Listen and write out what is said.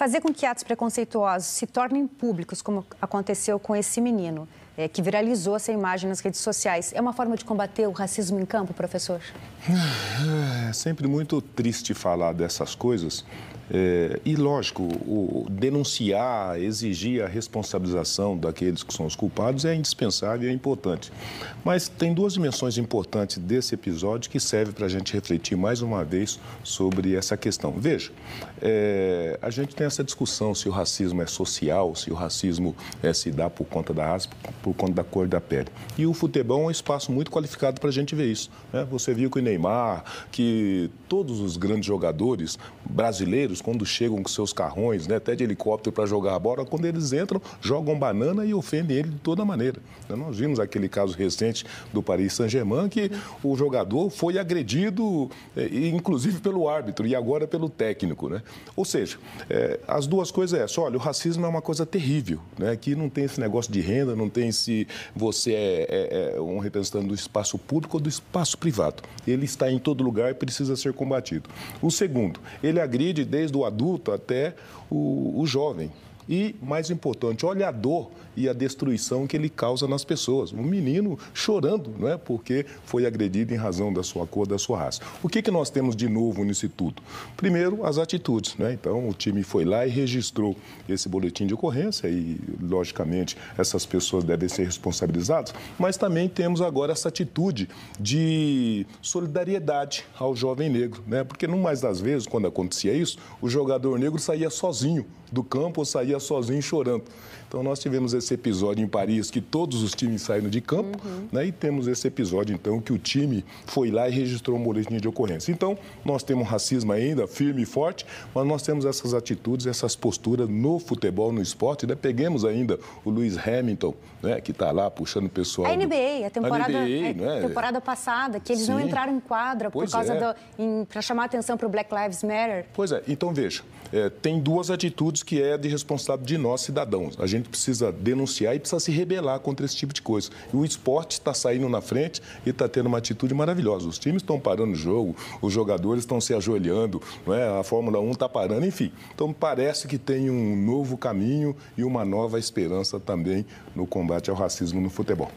Fazer com que atos preconceituosos se tornem públicos, como aconteceu com esse menino, é, que viralizou essa imagem nas redes sociais. É uma forma de combater o racismo em campo, professor? Ah, é sempre muito triste falar dessas coisas. É, e lógico, o, denunciar, exigir a responsabilização daqueles que são os culpados é indispensável e é importante. Mas tem duas dimensões importantes desse episódio que serve para a gente refletir mais uma vez sobre essa questão. Veja, é, a gente tem essa discussão se o racismo é social, se o racismo é, se dá por conta da raça, por por conta da cor da pele. E o futebol é um espaço muito qualificado para a gente ver isso. Né? Você viu que o Neymar, que todos os grandes jogadores brasileiros, quando chegam com seus carrões, né, até de helicóptero para jogar a bola, quando eles entram, jogam banana e ofendem ele de toda maneira. Então, nós vimos aquele caso recente do Paris Saint-Germain, que o jogador foi agredido, eh, inclusive pelo árbitro e agora pelo técnico. Né? Ou seja, eh, as duas coisas é essa. Olha, o racismo é uma coisa terrível, né? que não tem esse negócio de renda, não tem se você é, é, é um representante do espaço público ou do espaço privado. Ele está em todo lugar e precisa ser combatido. O segundo, ele agride desde o adulto até o, o jovem e, mais importante, olha a dor e a destruição que ele causa nas pessoas. Um menino chorando, não é? Porque foi agredido em razão da sua cor, da sua raça. O que, que nós temos de novo nisso tudo? Primeiro, as atitudes, né? Então, o time foi lá e registrou esse boletim de ocorrência e, logicamente, essas pessoas devem ser responsabilizadas, mas também temos agora essa atitude de solidariedade ao jovem negro, né? Porque, não mais das vezes, quando acontecia isso, o jogador negro saía sozinho do campo ou saía sozinho chorando. Então nós tivemos esse episódio em Paris que todos os times saíram de campo, uhum. né? E temos esse episódio então que o time foi lá e registrou um boletim de ocorrência. Então nós temos racismo ainda firme e forte, mas nós temos essas atitudes, essas posturas no futebol, no esporte. Né? Peguemos ainda o Lewis Hamilton, né? Que está lá puxando o pessoal. A NBA, do... a temporada, a NBA, é, né? temporada passada que eles Sim. não entraram em quadra pois por causa é. do para chamar atenção para o Black Lives Matter. Pois é. Então veja, é, tem duas atitudes que é de responsável de nós cidadãos. A gente gente precisa denunciar e precisa se rebelar contra esse tipo de coisa. E o esporte está saindo na frente e está tendo uma atitude maravilhosa. Os times estão parando o jogo, os jogadores estão se ajoelhando, não é? a Fórmula 1 está parando, enfim. Então parece que tem um novo caminho e uma nova esperança também no combate ao racismo no futebol.